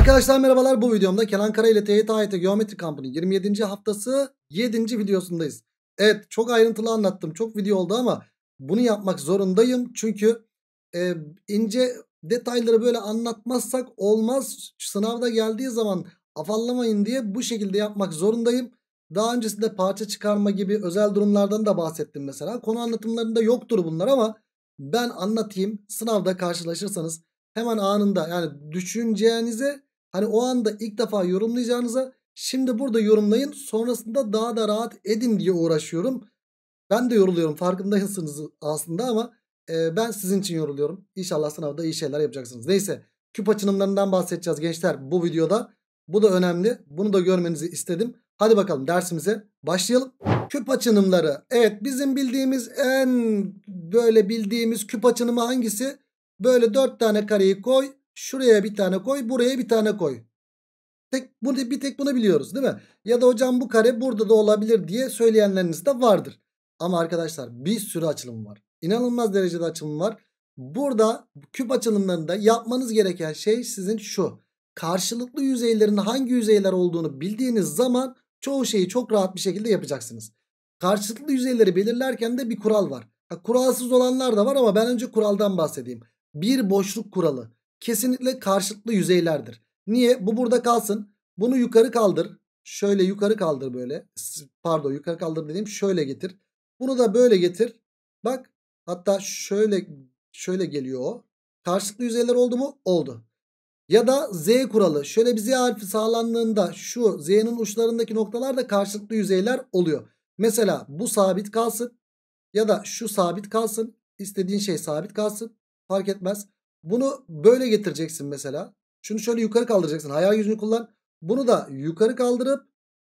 Arkadaşlar merhabalar bu videomda Kenan Kara ile TYT AYT Geometri Kampı'nın 27. haftası 7. videosundayız. Evet çok ayrıntılı anlattım çok video oldu ama bunu yapmak zorundayım. Çünkü e, ince detayları böyle anlatmazsak olmaz sınavda geldiği zaman afallamayın diye bu şekilde yapmak zorundayım. Daha öncesinde parça çıkarma gibi özel durumlardan da bahsettim mesela. Konu anlatımlarında yoktur bunlar ama ben anlatayım sınavda karşılaşırsanız hemen anında yani düşüneceğinize Hani o anda ilk defa yorumlayacağınıza şimdi burada yorumlayın sonrasında daha da rahat edin diye uğraşıyorum. Ben de yoruluyorum farkındayısınız aslında ama e, ben sizin için yoruluyorum. İnşallah sınavda iyi şeyler yapacaksınız. Neyse küp açılımlarından bahsedeceğiz gençler bu videoda. Bu da önemli. Bunu da görmenizi istedim. Hadi bakalım dersimize başlayalım. Küp açınımları. Evet bizim bildiğimiz en böyle bildiğimiz küp açınımı hangisi? Böyle dört tane kareyi koy. Şuraya bir tane koy buraya bir tane koy. Tek, bunu, bir tek bunu biliyoruz değil mi? Ya da hocam bu kare burada da olabilir diye söyleyenleriniz de vardır. Ama arkadaşlar bir sürü açılım var. İnanılmaz derecede açılım var. Burada küp açılımlarında yapmanız gereken şey sizin şu. Karşılıklı yüzeylerin hangi yüzeyler olduğunu bildiğiniz zaman çoğu şeyi çok rahat bir şekilde yapacaksınız. Karşılıklı yüzeyleri belirlerken de bir kural var. kuralsız olanlar da var ama ben önce kuraldan bahsedeyim. Bir boşluk kuralı kesinlikle karşıtlı yüzeylerdir. Niye? Bu burada kalsın. Bunu yukarı kaldır. Şöyle yukarı kaldır böyle. Pardon yukarı kaldır dediğim şöyle getir. Bunu da böyle getir. Bak hatta şöyle şöyle geliyor o. Karşılıklı yüzeyler oldu mu? Oldu. Ya da Z kuralı. Şöyle bir Z harfi sağlandığında şu Z'nin uçlarındaki noktalar da karşılıklı yüzeyler oluyor. Mesela bu sabit kalsın. Ya da şu sabit kalsın. İstediğin şey sabit kalsın. Fark etmez. Bunu böyle getireceksin mesela. Şunu şöyle yukarı kaldıracaksın. Hayal gücünü kullan. Bunu da yukarı kaldırıp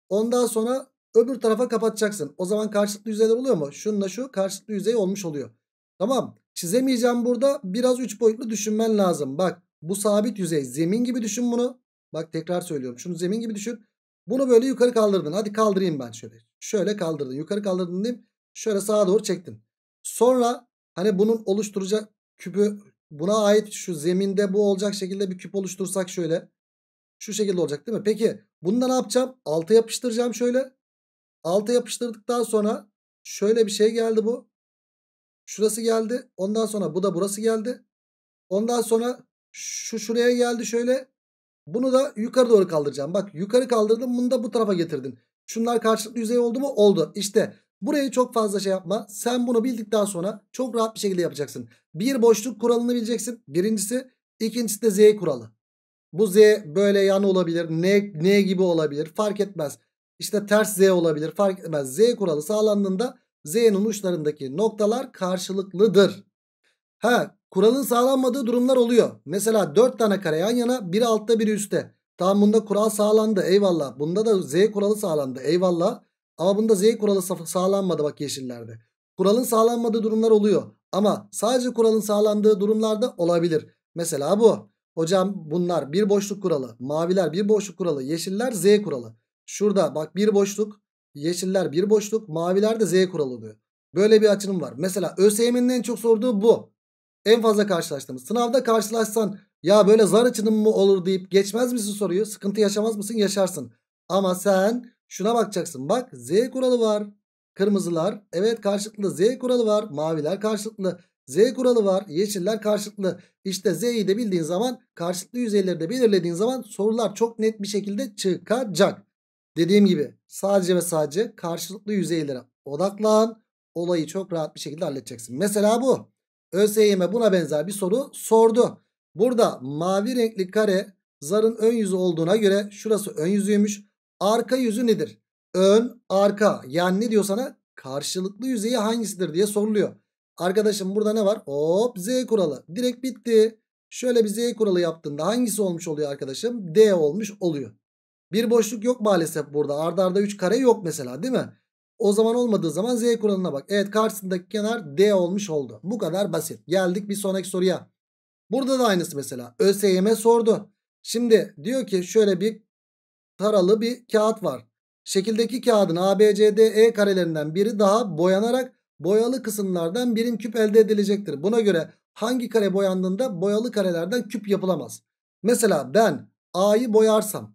ondan sonra öbür tarafa kapatacaksın. O zaman karşılıklı yüzeyler oluyor mu? Şununla şu karşılıklı yüzey olmuş oluyor. Tamam. Çizemeyeceğim burada. Biraz 3 boyutlu düşünmen lazım. Bak bu sabit yüzey. Zemin gibi düşün bunu. Bak tekrar söylüyorum. Şunu zemin gibi düşün. Bunu böyle yukarı kaldırdın. Hadi kaldırayım ben şöyle. Şöyle kaldırdın. Yukarı kaldırdın diyeyim. Şöyle sağa doğru çektin. Sonra hani bunun oluşturacak küpü buna ait şu zeminde bu olacak şekilde bir küp oluştursak şöyle. Şu şekilde olacak değil mi? Peki bunu ne yapacağım? Altı yapıştıracağım şöyle. Altı yapıştırdıktan sonra şöyle bir şey geldi bu. Şurası geldi. Ondan sonra bu da burası geldi. Ondan sonra şu şuraya geldi şöyle. Bunu da yukarı doğru kaldıracağım. Bak yukarı kaldırdım bunu da bu tarafa getirdin. Şunlar karşılıklı yüzey oldu mu? Oldu. İşte Burayı çok fazla şey yapma. Sen bunu bildikten sonra çok rahat bir şekilde yapacaksın. Bir boşluk kuralını bileceksin. Birincisi. ikincisi de Z kuralı. Bu Z böyle yan olabilir. N, N gibi olabilir. Fark etmez. İşte ters Z olabilir. Fark etmez. Z kuralı sağlandığında Z'nin uçlarındaki noktalar karşılıklıdır. Ha kuralın sağlanmadığı durumlar oluyor. Mesela 4 tane kare yan yana biri altta biri üstte. Tamam bunda kural sağlandı eyvallah. Bunda da Z kuralı sağlandı eyvallah. Ama bunda Z kuralı sağlanmadı bak yeşillerde. Kuralın sağlanmadığı durumlar oluyor. Ama sadece kuralın sağlandığı durumlarda olabilir. Mesela bu. Hocam bunlar bir boşluk kuralı. Maviler bir boşluk kuralı. Yeşiller Z kuralı. Şurada bak bir boşluk. Yeşiller bir boşluk. Maviler de Z kuralı oluyor. Böyle bir açılım var. Mesela ÖSYM'nin en çok sorduğu bu. En fazla karşılaştığımız. Sınavda karşılaşsan ya böyle zar açılımı mı olur deyip geçmez misin soruyu? Sıkıntı yaşamaz mısın? Yaşarsın. Ama sen Şuna bakacaksın. Bak Z kuralı var. Kırmızılar evet karşılıklı Z kuralı var. Maviler karşılıklı Z kuralı var. Yeşiller karşılıklı. İşte Z'yi de bildiğin zaman karşılıklı yüzeyleri de belirlediğin zaman sorular çok net bir şekilde çıkacak. Dediğim gibi sadece ve sadece karşılıklı yüzeylere odaklan. Olayı çok rahat bir şekilde halledeceksin. Mesela bu. ÖSYM buna benzer bir soru sordu. Burada mavi renkli kare zarın ön yüzü olduğuna göre şurası ön yüzüymüş. Arka yüzü nedir? Ön, arka. Yani ne diyor sana? Karşılıklı yüzeyi hangisidir diye soruluyor. Arkadaşım burada ne var? Hop Z kuralı. Direkt bitti. Şöyle bir Z kuralı yaptığında hangisi olmuş oluyor arkadaşım? D olmuş oluyor. Bir boşluk yok maalesef burada. Arda arda 3 kare yok mesela değil mi? O zaman olmadığı zaman Z kuralına bak. Evet karşısındaki kenar D olmuş oldu. Bu kadar basit. Geldik bir sonraki soruya. Burada da aynısı mesela. ÖSYM sordu. Şimdi diyor ki şöyle bir taralı bir kağıt var. Şekildeki kağıdın ABCDE karelerinden biri daha boyanarak boyalı kısımlardan birim küp elde edilecektir. Buna göre hangi kare boyandığında boyalı karelerden küp yapılamaz. Mesela ben A'yı boyarsam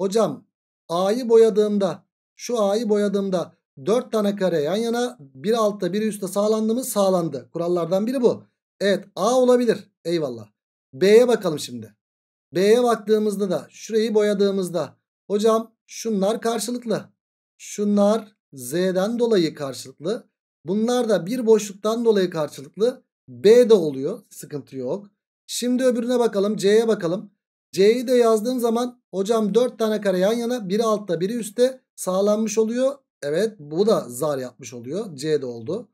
hocam A'yı boyadığımda şu A'yı boyadığımda 4 tane kare yan yana bir altta bir üstte sağlandı mı sağlandı. Kurallardan biri bu. Evet A olabilir eyvallah. B'ye bakalım şimdi. B'ye baktığımızda da şurayı boyadığımızda Hocam şunlar karşılıklı. Şunlar Z'den dolayı karşılıklı. Bunlar da bir boşluktan dolayı karşılıklı. B de oluyor. Sıkıntı yok. Şimdi öbürüne bakalım. C'ye bakalım. C'yi de yazdığım zaman hocam 4 tane kare yan yana. Biri altta biri üstte sağlanmış oluyor. Evet bu da zar yapmış oluyor. C de oldu.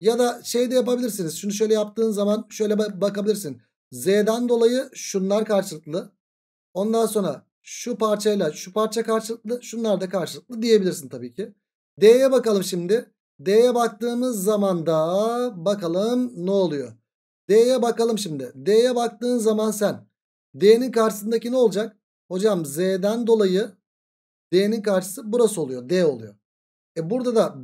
Ya da şey de yapabilirsiniz. Şunu şöyle yaptığın zaman şöyle bakabilirsin. Z'den dolayı şunlar karşılıklı. Ondan sonra şu parçayla şu parça karşılıklı şunlar da karşılıklı diyebilirsin tabii ki. D'ye bakalım şimdi. D'ye baktığımız zaman da bakalım ne oluyor. D'ye bakalım şimdi. D'ye baktığın zaman sen D'nin karşısındaki ne olacak? Hocam Z'den dolayı D'nin karşısı burası oluyor. D oluyor. E burada da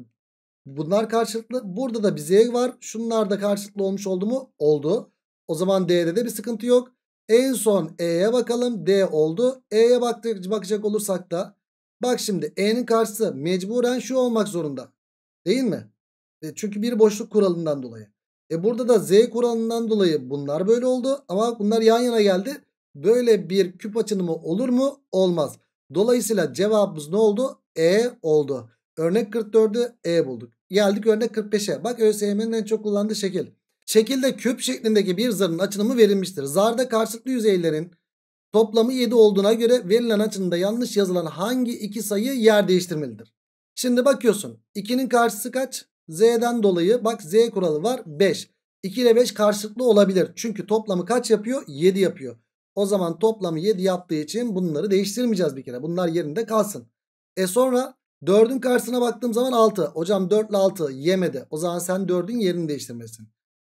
bunlar karşılıklı. Burada da bir Z var. Şunlar da karşılıklı olmuş oldu mu? Oldu. O zaman D'de de bir sıkıntı yok. En son E'ye bakalım. D oldu. E'ye bakacak olursak da bak şimdi E'nin karşısı mecburen şu olmak zorunda. Değil mi? E çünkü bir boşluk kuralından dolayı. E burada da Z kuralından dolayı bunlar böyle oldu. Ama bunlar yan yana geldi. Böyle bir küp açılımı olur mu? Olmaz. Dolayısıyla cevabımız ne oldu? E oldu. Örnek 44'ü E bulduk. Geldik örnek 45'e. Bak ÖSYM'nin en çok kullandığı şekil. Şekilde küp şeklindeki bir zarın açılımı verilmiştir. Zarda karşılıklı yüzeylerin toplamı 7 olduğuna göre verilen açınımda yanlış yazılan hangi iki sayı yer değiştirmelidir? Şimdi bakıyorsun 2'nin karşısı kaç? Z'den dolayı bak Z kuralı var 5. 2 ile 5 karşılıklı olabilir. Çünkü toplamı kaç yapıyor? 7 yapıyor. O zaman toplamı 7 yaptığı için bunları değiştirmeyeceğiz bir kere. Bunlar yerinde kalsın. E sonra 4'ün karşısına baktığım zaman 6. Hocam 4 ile 6 yemedi. O zaman sen 4'ün yerini değiştirmesin.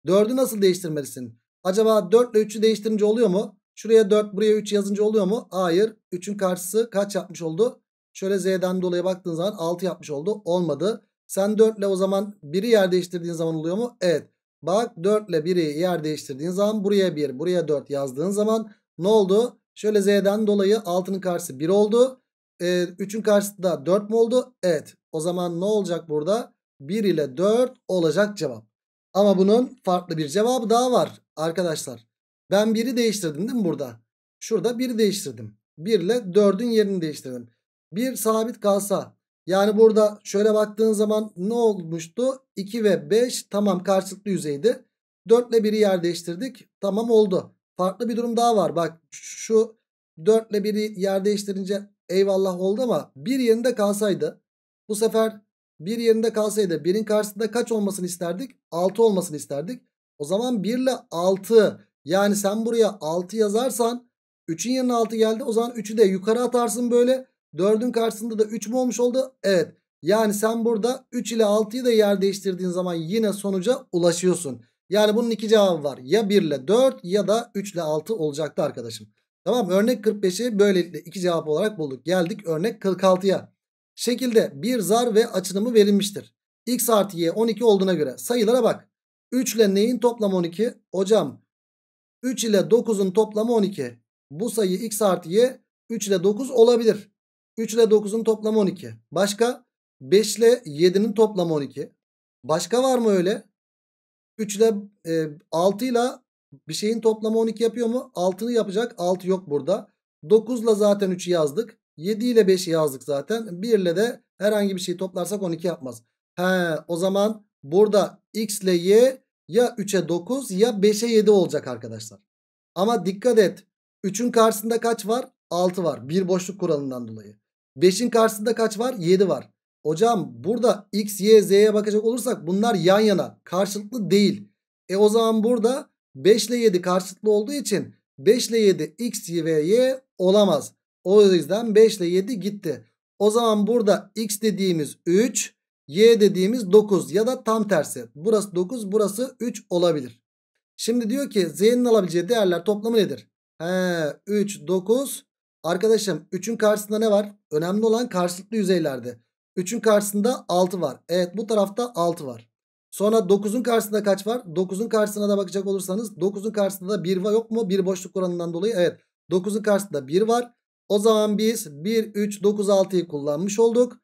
4'ü nasıl değiştirmelisin? Acaba 4 ile 3'ü değiştirince oluyor mu? Şuraya 4 buraya 3 yazınca oluyor mu? Hayır. 3'ün karşısı kaç yapmış oldu? Şöyle z'den dolayı baktığın zaman 6 yapmış oldu. Olmadı. Sen 4 ile o zaman 1'i yer değiştirdiğin zaman oluyor mu? Evet. Bak 4 ile 1'i yer değiştirdiğin zaman buraya 1 buraya 4 yazdığın zaman ne oldu? Şöyle z'den dolayı 6'nın karşısı 1 oldu. 3'ün ee, karşısı da 4 mu oldu? Evet. O zaman ne olacak burada? 1 ile 4 olacak cevap. Ama bunun farklı bir cevabı daha var arkadaşlar. Ben 1'i değiştirdim değil mi burada? Şurada 1'i değiştirdim. 1 ile 4'ün yerini değiştirdim. 1 sabit kalsa yani burada şöyle baktığın zaman ne olmuştu? 2 ve 5 tamam karşılıklı yüzeydi. 4 ile 1'i yer değiştirdik. Tamam oldu. Farklı bir durum daha var. Bak şu 4 ile 1'i yer değiştirince eyvallah oldu ama 1 yerinde kalsaydı bu sefer bir yerinde kalsaydı birin karşısında kaç olmasını isterdik? 6 olmasını isterdik. O zaman 1 ile 6 yani sen buraya 6 yazarsan 3'ün yanına 6 geldi. O zaman 3'ü de yukarı atarsın böyle. 4'ün karşısında da 3 mü olmuş oldu? Evet. Yani sen burada 3 ile 6'yı da yer değiştirdiğin zaman yine sonuca ulaşıyorsun. Yani bunun iki cevabı var. Ya 1 ile 4 ya da 3 ile 6 olacaktı arkadaşım. Tamam örnek 45'i böylelikle iki cevap olarak bulduk. Geldik örnek 46'ya. Şekilde bir zar ve açılımı verilmiştir. X artı Y 12 olduğuna göre sayılara bak. 3 ile neyin toplamı 12? Hocam 3 ile 9'un toplamı 12. Bu sayı X artı Y 3 ile 9 olabilir. 3 ile 9'un toplamı 12. Başka 5 ile 7'nin toplamı 12. Başka var mı öyle? 3 ile e, 6 ile bir şeyin toplamı 12 yapıyor mu? 6'ını yapacak. 6 yok burada. 9 ile zaten 3'ü yazdık. 7 ile 5'i yazdık zaten. 1 ile de herhangi bir şey toplarsak 12 yapmaz. He, o zaman burada x ile y ya 3'e 9 ya 5'e 7 olacak arkadaşlar. Ama dikkat et. 3'ün karşısında kaç var? 6 var. Bir boşluk kuralından dolayı. 5'in karşısında kaç var? 7 var. Hocam burada x, y, z'ye bakacak olursak bunlar yan yana. Karşılıklı değil. E o zaman burada 5 ile 7 karşılıklı olduğu için 5 ile 7 x ve y olamaz. O yüzden 5 ile 7 gitti. O zaman burada x dediğimiz 3, y dediğimiz 9 ya da tam tersi. Burası 9, burası 3 olabilir. Şimdi diyor ki z'nin alabileceği değerler toplamı nedir? He, 3, 9. Arkadaşım 3'ün karşısında ne var? Önemli olan karşılıklı yüzeylerde. 3'ün karşısında 6 var. Evet bu tarafta 6 var. Sonra 9'un karşısında kaç var? 9'un karşısına da bakacak olursanız 9'un karşısında da 1 var yok mu? 1 boşluk oranından dolayı evet. 9'un karşısında 1 var. O zaman biz 1, 3, 9, 6'yı kullanmış olduk.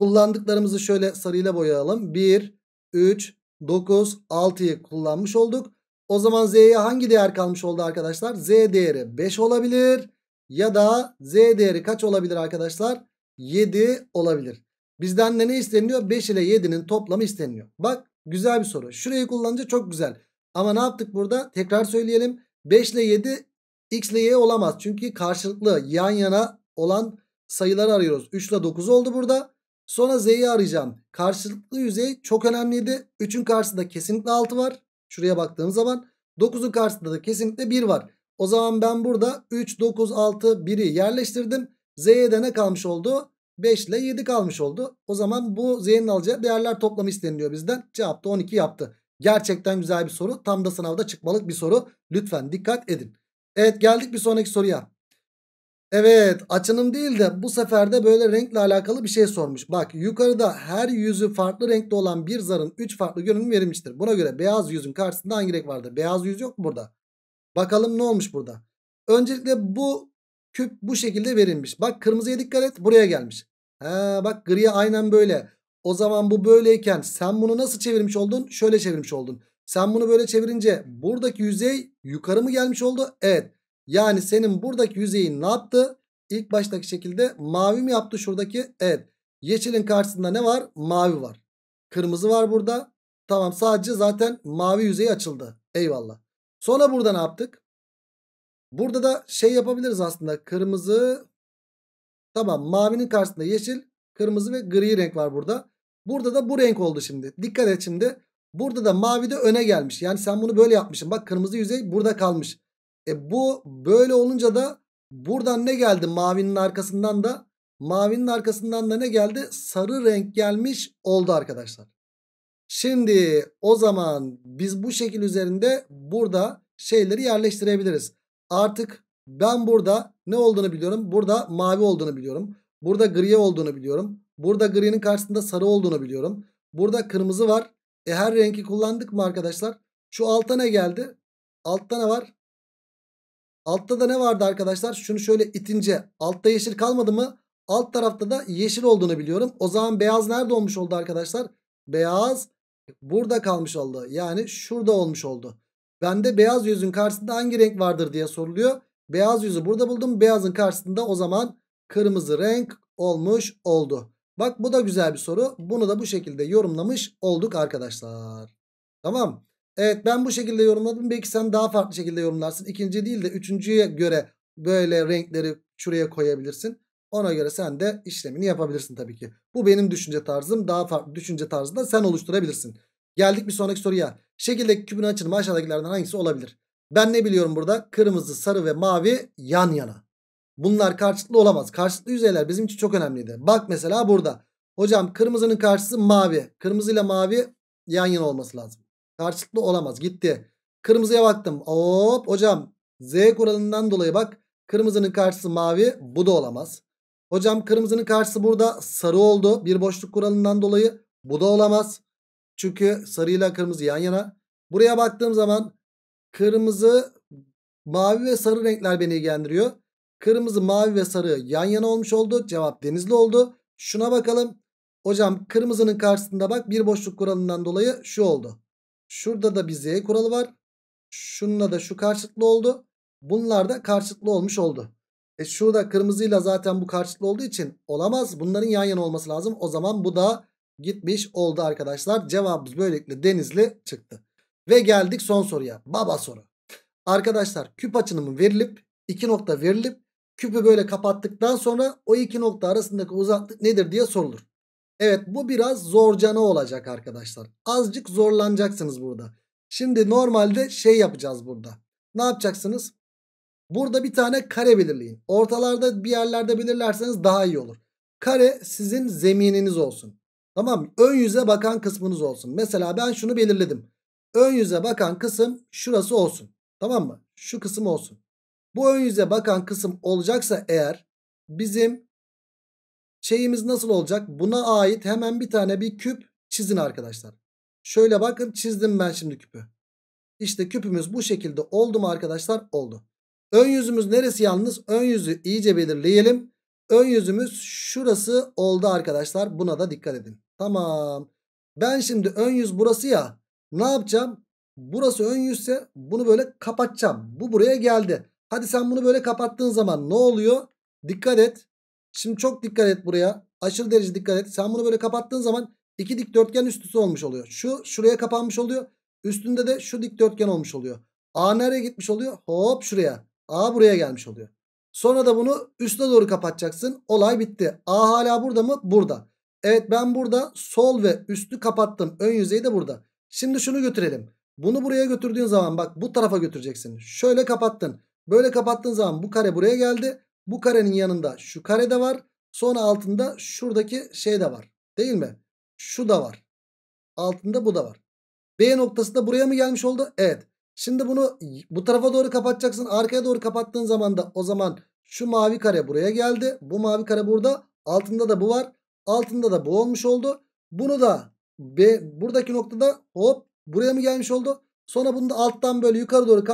Kullandıklarımızı şöyle sarıyla boyayalım. 1, 3, 9, 6'yı kullanmış olduk. O zaman Z'ye hangi değer kalmış oldu arkadaşlar? Z değeri 5 olabilir. Ya da Z değeri kaç olabilir arkadaşlar? 7 olabilir. Bizden de ne isteniyor? 5 ile 7'nin toplamı isteniyor. Bak güzel bir soru. Şurayı kullanınca çok güzel. Ama ne yaptık burada? Tekrar söyleyelim. 5 ile 7 X ile Y olamaz. Çünkü karşılıklı yan yana olan sayıları arıyoruz. 3 ile 9 oldu burada. Sonra Z'yi arayacağım. Karşılıklı yüzey çok önemliydi. 3'ün karşısında kesinlikle 6 var. Şuraya baktığım zaman. 9'un karşısında da kesinlikle 1 var. O zaman ben burada 3, 9, 6, 1'i yerleştirdim. Z'ye de ne kalmış oldu? 5 ile 7 kalmış oldu. O zaman bu Z'nin alacağı değerler toplamı isteniliyor bizden. Cevap da 12 yaptı. Gerçekten güzel bir soru. Tam da sınavda çıkmalık bir soru. Lütfen dikkat edin. Evet geldik bir sonraki soruya. Evet açının değil de bu sefer de böyle renkle alakalı bir şey sormuş. Bak yukarıda her yüzü farklı renkte olan bir zarın 3 farklı görünüm verilmiştir. Buna göre beyaz yüzün karşısında hangi renk vardır? Beyaz yüz yok mu burada? Bakalım ne olmuş burada? Öncelikle bu küp bu şekilde verilmiş. Bak kırmızıya dikkat et buraya gelmiş. Ha, bak griye aynen böyle. O zaman bu böyleyken sen bunu nasıl çevirmiş oldun? Şöyle çevirmiş oldun. Sen bunu böyle çevirince buradaki yüzey yukarı mı gelmiş oldu? Evet. Yani senin buradaki yüzeyin ne yaptı? İlk baştaki şekilde mavi mi yaptı şuradaki? Evet. Yeşilin karşısında ne var? Mavi var. Kırmızı var burada. Tamam sadece zaten mavi yüzey açıldı. Eyvallah. Sonra burada ne yaptık? Burada da şey yapabiliriz aslında. Kırmızı tamam mavinin karşısında yeşil, kırmızı ve gri renk var burada. Burada da bu renk oldu şimdi. Dikkat et şimdi. Burada da mavi de öne gelmiş. Yani sen bunu böyle yapmışsın. Bak kırmızı yüzey burada kalmış. E bu böyle olunca da buradan ne geldi mavinin arkasından da? Mavinin arkasından da ne geldi? Sarı renk gelmiş oldu arkadaşlar. Şimdi o zaman biz bu şekil üzerinde burada şeyleri yerleştirebiliriz. Artık ben burada ne olduğunu biliyorum. Burada mavi olduğunu biliyorum. Burada gri olduğunu biliyorum. Burada gri'nin karşısında sarı olduğunu biliyorum. Burada kırmızı var. E her rengi kullandık mı arkadaşlar? Şu alta ne geldi? Altta ne var? Altta da ne vardı arkadaşlar? Şunu şöyle itince altta yeşil kalmadı mı? Alt tarafta da yeşil olduğunu biliyorum. O zaman beyaz nerede olmuş oldu arkadaşlar? Beyaz burada kalmış oldu. Yani şurada olmuş oldu. Bende beyaz yüzün karşısında hangi renk vardır diye soruluyor. Beyaz yüzü burada buldum. Beyazın karşısında o zaman kırmızı renk olmuş oldu. Bak bu da güzel bir soru. Bunu da bu şekilde yorumlamış olduk arkadaşlar. Tamam. Evet ben bu şekilde yorumladım. Belki sen daha farklı şekilde yorumlarsın. İkinci değil de üçüncüye göre böyle renkleri şuraya koyabilirsin. Ona göre sen de işlemini yapabilirsin tabii ki. Bu benim düşünce tarzım. Daha farklı düşünce tarzı da sen oluşturabilirsin. Geldik bir sonraki soruya. Şekildeki kübün açılımı aşağıdakilerden hangisi olabilir? Ben ne biliyorum burada? Kırmızı, sarı ve mavi yan yana. Bunlar karşılıklı olamaz. Karşılıklı yüzeyler bizim için çok önemliydi. Bak mesela burada. Hocam kırmızının karşısı mavi. Kırmızı ile mavi yan yana olması lazım. Karşılıklı olamaz. Gitti. Kırmızıya baktım. Hop hocam Z kuralından dolayı bak. Kırmızının karşısı mavi. Bu da olamaz. Hocam kırmızının karşısı burada sarı oldu. Bir boşluk kuralından dolayı. Bu da olamaz. Çünkü sarıyla kırmızı yan yana. Buraya baktığım zaman kırmızı, mavi ve sarı renkler beni ilgilendiriyor. Kırmızı, mavi ve sarı yan yana olmuş oldu. Cevap denizli oldu. Şuna bakalım. Hocam kırmızının karşısında bak bir boşluk kuralından dolayı şu oldu. Şurada da bir z kuralı var. Şununla da şu karşıtlı oldu. Bunlar da karşıtlı olmuş oldu. E şurada kırmızıyla zaten bu karşıtlı olduğu için olamaz. Bunların yan yana olması lazım. O zaman bu da gitmiş oldu arkadaşlar. Cevabımız böylelikle denizli çıktı. Ve geldik son soruya. Baba soru. Arkadaşlar küp açınımı verilip iki nokta verilip Küpü böyle kapattıktan sonra o iki nokta arasındaki uzaklık nedir diye sorulur. Evet bu biraz zorcana olacak arkadaşlar. Azıcık zorlanacaksınız burada. Şimdi normalde şey yapacağız burada. Ne yapacaksınız? Burada bir tane kare belirleyin. Ortalarda bir yerlerde belirlerseniz daha iyi olur. Kare sizin zemininiz olsun. Tamam Ön yüze bakan kısmınız olsun. Mesela ben şunu belirledim. Ön yüze bakan kısım şurası olsun. Tamam mı? Şu kısım olsun. Bu ön yüze bakan kısım olacaksa eğer bizim şeyimiz nasıl olacak? Buna ait hemen bir tane bir küp çizin arkadaşlar. Şöyle bakın çizdim ben şimdi küpü. İşte küpümüz bu şekilde oldu mu arkadaşlar? Oldu. Ön yüzümüz neresi yalnız? Ön yüzü iyice belirleyelim. Ön yüzümüz şurası oldu arkadaşlar. Buna da dikkat edin. Tamam. Ben şimdi ön yüz burası ya. Ne yapacağım? Burası ön yüzse bunu böyle kapatacağım. Bu buraya geldi. Hadi sen bunu böyle kapattığın zaman ne oluyor? Dikkat et. Şimdi çok dikkat et buraya. Aşırı derece dikkat et. Sen bunu böyle kapattığın zaman iki dikdörtgen üstüsü olmuş oluyor. Şu şuraya kapanmış oluyor. Üstünde de şu dikdörtgen olmuş oluyor. A nereye gitmiş oluyor? Hop şuraya. A buraya gelmiş oluyor. Sonra da bunu üste doğru kapatacaksın. Olay bitti. A hala burada mı? Burada. Evet ben burada sol ve üstü kapattım. Ön yüzeyi de burada. Şimdi şunu götürelim. Bunu buraya götürdüğün zaman bak bu tarafa götüreceksin. Şöyle kapattın. Böyle kapattığın zaman bu kare buraya geldi. Bu karenin yanında şu kare de var. Sonra altında şuradaki şey de var. Değil mi? Şu da var. Altında bu da var. B noktası da buraya mı gelmiş oldu? Evet. Şimdi bunu bu tarafa doğru kapatacaksın. Arkaya doğru kapattığın zaman da o zaman şu mavi kare buraya geldi. Bu mavi kare burada. Altında da bu var. Altında da bu olmuş oldu. Bunu da B, buradaki noktada hop buraya mı gelmiş oldu? Sonra bunu da alttan böyle yukarı doğru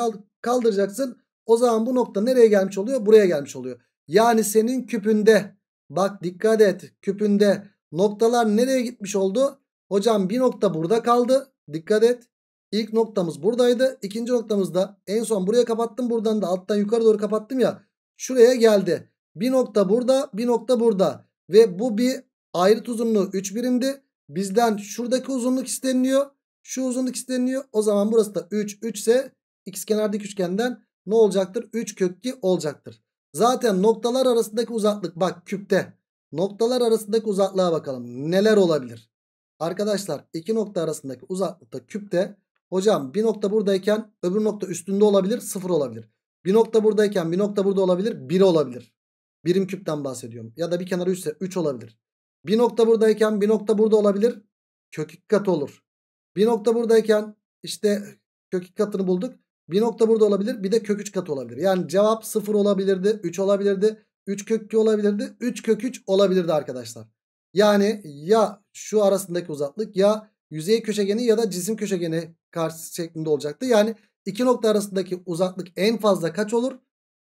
kaldıracaksın. O zaman bu nokta nereye gelmiş oluyor? Buraya gelmiş oluyor. Yani senin küpünde bak dikkat et küpünde noktalar nereye gitmiş oldu? Hocam bir nokta burada kaldı. Dikkat et. İlk noktamız buradaydı. İkinci noktamız da en son buraya kapattım. Buradan da alttan yukarı doğru kapattım ya. Şuraya geldi. Bir nokta burada bir nokta burada. Ve bu bir ayrıt uzunluğu 3 birimdi. Bizden şuradaki uzunluk isteniliyor. Şu uzunluk isteniliyor. O zaman burası da 3 3 ise x kenardaki üçgenden ne olacaktır? 3 kökli olacaktır. Zaten noktalar arasındaki uzaklık bak küpte. Noktalar arasındaki uzaklığa bakalım. Neler olabilir? Arkadaşlar iki nokta arasındaki uzaklıkta küpte. Hocam bir nokta buradayken öbür nokta üstünde olabilir. Sıfır olabilir. Bir nokta buradayken bir nokta burada olabilir. Bir olabilir. Birim küpten bahsediyorum. Ya da bir kenarı üstse üç olabilir. Bir nokta buradayken bir nokta burada olabilir. Kök katı olur. Bir nokta buradayken işte kök katını bulduk. Bir nokta burada olabilir. Bir de kök 3 katı olabilir. Yani cevap 0 olabilirdi. 3 olabilirdi. 3 kök 2 olabilirdi. 3 kök 3 olabilirdi arkadaşlar. Yani ya şu arasındaki uzaklık ya yüzey köşegeni ya da cisim köşegeni karşı şeklinde olacaktı. Yani iki nokta arasındaki uzaklık en fazla kaç olur?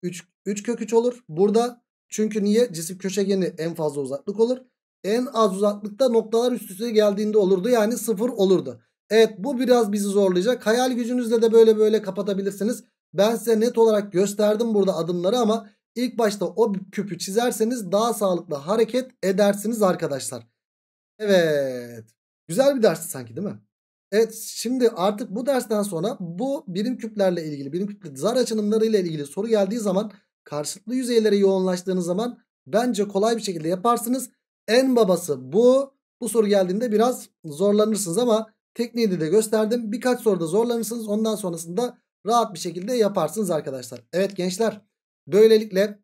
3, 3 kök 3 olur. Burada çünkü niye? Cisim köşegeni en fazla uzaklık olur. En az uzaklıkta noktalar üst üste geldiğinde olurdu. Yani 0 olurdu. Evet bu biraz bizi zorlayacak. Hayal gücünüzle de böyle böyle kapatabilirsiniz. Ben size net olarak gösterdim burada adımları ama ilk başta o küpü çizerseniz daha sağlıklı hareket edersiniz arkadaşlar. Evet. Güzel bir dersti sanki değil mi? Evet şimdi artık bu dersten sonra bu birim küplerle ilgili birim küplü zar açınımları ile ilgili soru geldiği zaman karşılıklı yüzeylere yoğunlaştığınız zaman bence kolay bir şekilde yaparsınız. En babası bu. Bu soru geldiğinde biraz zorlanırsınız ama Tekniğini de gösterdim. Birkaç soruda zorlanırsınız. Ondan sonrasında rahat bir şekilde yaparsınız arkadaşlar. Evet gençler böylelikle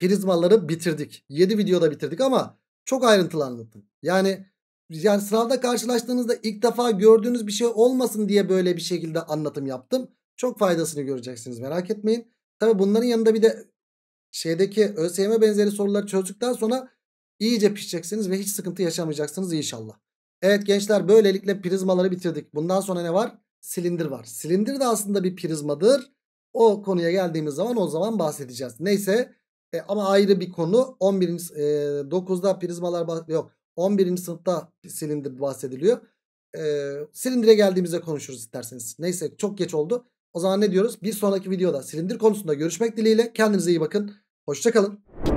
prizmaları bitirdik. 7 videoda bitirdik ama çok ayrıntılı anlattım. Yani yani sınavda karşılaştığınızda ilk defa gördüğünüz bir şey olmasın diye böyle bir şekilde anlatım yaptım. Çok faydasını göreceksiniz merak etmeyin. Tabi bunların yanında bir de şeydeki ÖSYM benzeri soruları çözdükten sonra iyice pişeceksiniz ve hiç sıkıntı yaşamayacaksınız inşallah. Evet gençler böylelikle prizmaları bitirdik. Bundan sonra ne var? Silindir var. Silindir de aslında bir prizmadır. O konuya geldiğimiz zaman o zaman bahsedeceğiz. Neyse e, ama ayrı bir konu. 11. E, 9'da prizmalar yok. 11. sınıfta silindir bahsediliyor. E, silindire geldiğimizde konuşuruz isterseniz. Neyse çok geç oldu. O zaman ne diyoruz? Bir sonraki videoda silindir konusunda görüşmek dileğiyle. Kendinize iyi bakın. Hoşçakalın.